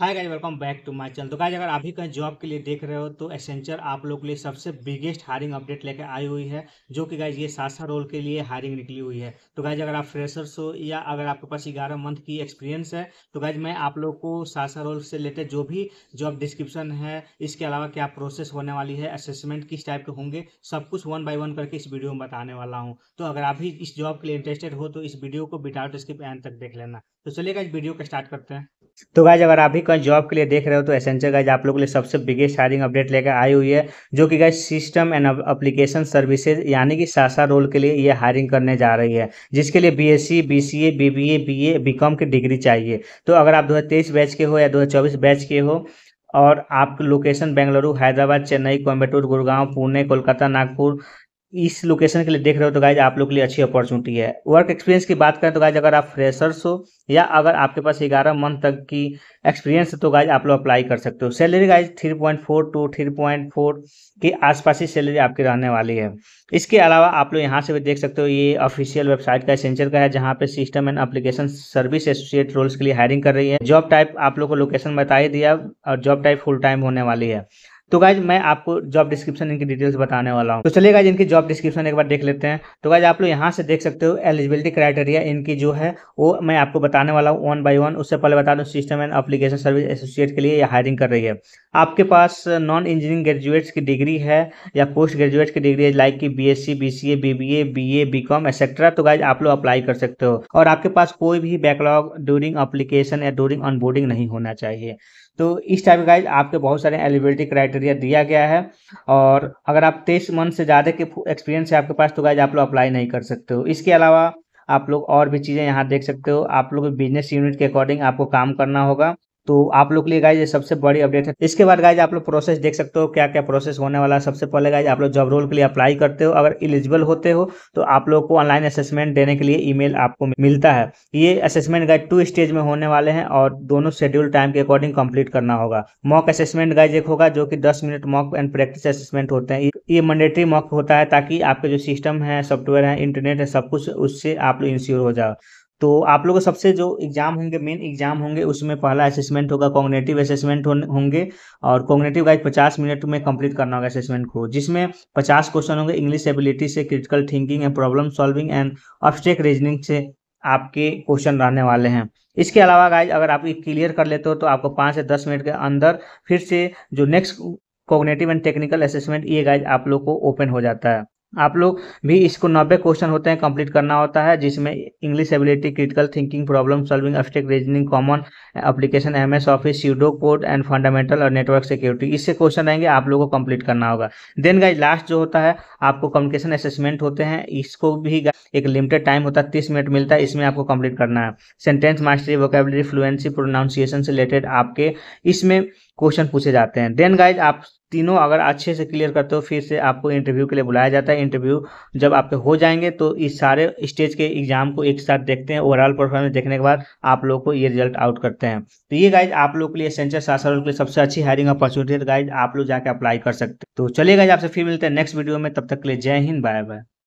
hi guys welcome back to my channel तो guys अगर अभी कहीं जॉब के लिए देख रहे हो तो एसेंचर आप लोग के लिए सबसे बिगेस्ट हायरिंग अपडेट लेकर आई हुई है जो कि गाइस ये सासा रोल के लिए हायरिंग निकली हुई है तो गाइस अगर आप फ्रेशर्स हो या अगर आपके पास ग्यारह मंथ की एक्सपीरियंस है तो गाइज मैं आप लोग को सासा रोल से रिलेटेड जो भी जॉब डिस्क्रिप्शन है इसके अलावा क्या प्रोसेस होने वाली है असेसमेंट किस टाइप के होंगे सब कुछ वन बाई वन करके इस वीडियो में बताने वाला हूँ तो अगर आप भी इस जॉब के लिए इंटरेस्टेड हो तो इस वीडियो को बिटाउट स्किप एंड तक देख लेना तो चलिएगा इस वीडियो का स्टार्ट करते हैं तो गाइज अगर आप भी कहीं जॉब के लिए देख रहे हो तो एसेंचर गाइज आप लोग के लिए सबसे बिगेस्ट हायरिंग अपडेट लेकर आई हुई है जो कि guys system and application services यानी कि सासा रोल के लिए ये हायरिंग करने जा रही है जिसके लिए BSc BCA BBA BA BCom की डिग्री चाहिए तो अगर आप तेईस बैच के हो या चौबीस बैच के हो और आपकी लोकेशन बेंगलुरु हैदराबाद चेन्नई कोयम्बटूर गुड़गांव पुणे कोलकाता नागपुर इस लोकेशन के लिए देख रहे हो तो गाइज आप लोग के लिए अच्छी अपॉर्चुनिटी है वर्क एक्सपीरियंस की बात करें तो गाइज अगर आप फ्रेशर्स हो या अगर आपके पास ग्यारह मंथ तक की एक्सपीरियंस है तो गाइज आप लोग अप्लाई कर सकते हो salary guys three point four two three point four के आसपास ही सैलरी आपकी रहने वाली है इसके अलावा आप लोग यहाँ से भी देख सकते हो ये ऑफिशियल वेबसाइट का सेंचर का है जहाँ पे system and application service associate roles के लिए हायरिंग कर रही है जॉब टाइप आप लोग को लोकेशन बता ही दिया और जॉब टाइप फुल टाइम होने वाली है तो गाइज मैं आपको जॉब डिस्क्रिप्शन इनकी डिटेल्स बताने वाला हूँ तो चलिए गाइज इनकी जॉब डिस्क्रिप्शन एक बार देख लेते हैं तो गाइज आप लोग यहाँ से देख सकते हो एलिजिबिलिटी क्राइटेरिया इनकी जो है वो मैं आपको बताने वाला हूँ वन बाई वन उससे पहले बता दूँ system and application service associate के लिए ये हायरिंग कर रही है आपके पास नॉन इंजीनियरिंग ग्रेजुएट्स की डिग्री है या पोस्ट ग्रेजुएट की डिग्री है लाइक की B S C B C A B B A B A B com etcetera तो गाइज आप लोग अप्लाई कर सकते हो और आपके पास कोई भी बैकलॉग ड्यूरिंग अप्लीकेशन या ड्यूरिंग ऑनबोर्डिंग नहीं होना चाहिए तो इस टाइप गाइज आपके बहुत सारे एलिबिलिटी क्राइटेरिया दिया गया है और अगर आप तेईस मंथ से ज़्यादा के एक्सपीरियंस है आपके पास तो गाइज आप लोग अप्लाई नहीं कर सकते हो इसके अलावा आप लोग और भी चीज़ें यहाँ देख सकते हो आप लोग बिजनेस यूनिट के अकॉर्डिंग आपको काम करना होगा तो आप लोग के लिए गाइज ये सबसे बड़ी अपडेट है इसके बाद गाइज आप लोग प्रोसेस देख सकते हो क्या क्या प्रोसेस होने वाला है सबसे पहले गाइज आप लोग जॉब रोल के लिए अप्लाई करते हो अगर इलिजिबल होते हो तो आप लोग को ऑनलाइन असेसमेंट देने के लिए ईमेल आपको मिलता है ये असेसमेंट गाइज टू स्टेज में होने वाले हैं और दोनों शेड्यूल टाइम के अकॉर्डिंग कंप्लीट करना होगा मॉक असेसमेंट गाइज एक होगा जो कि दस minute mock and practice assessment होते हैं ये मैंडेटरी मॉक होता है ताकि आपके जो सिस्टम है सॉफ्टवेयर है इंटरनेट है सब कुछ उससे आप लोग इंश्योर हो जाओ तो आप लोगों सबसे जो एग्जाम होंगे मेन एग्जाम होंगे उसमें पहला असेसमेंट होगा कॉग्नेटिव असेसमेंट होंगे और कॉग्नेटिव गाइड 50 मिनट में कंप्लीट करना होगा असेसमेंट को जिसमें 50 क्वेश्चन होंगे इंग्लिश एबिलिटी से critical thinking and problem solving and abstract reasoning से आपके क्वेश्चन रहने वाले हैं इसके अलावा गाइज अगर आप ये क्लियर कर लेते हो तो आपको पाँच से दस मिनट के अंदर फिर से जो next cognitive and technical assessment ये गाइज आप लोग को ओपन हो जाता है आप लोग भी इसको नब्बे क्वेश्चन होते हैं कंप्लीट करना होता है जिसमें English ability critical thinking problem solving abstract reasoning common application MS office pseudo code and fundamental और नेटवर्क सिक्योरिटी इससे क्वेश्चन रहेंगे आप लोगों को कंप्लीट करना होगा देन गाइज लास्ट जो होता है आपको कम्युनिकेशन असेसमेंट होते हैं इसको भी एक लिमिटेड टाइम होता है तीस मिनट मिलता है इसमें आपको कंप्लीट करना है sentence mastery vocabulary fluency pronunciation से रिलेटेड आपके इसमें क्वेश्चन पूछे जाते हैं देन गाइज आप तीनों अगर अच्छे से क्लियर करते हो फिर से आपको इंटरव्यू के लिए बुलाया जाता है इंटरव्यू जब आपके हो जाएंगे तो इस सारे स्टेज के एग्जाम को एक साथ देखते हैं ओवरऑल परफॉर्मेंस देखने के बाद आप लोग को ये रिजल्ट आउट करते हैं तो ये गाइज आप लोग के लिए सेंचर शासन के लिए सबसे अच्छी हायरिंग अपॉर्चुनिटी है गाइज आप लोग जाकर अप्लाई कर सकते तो चलिए गाइज आपसे फिर मिलते हैं नेक्स्ट वीडियो में तब तक के लिए जय हिंद बाय बाय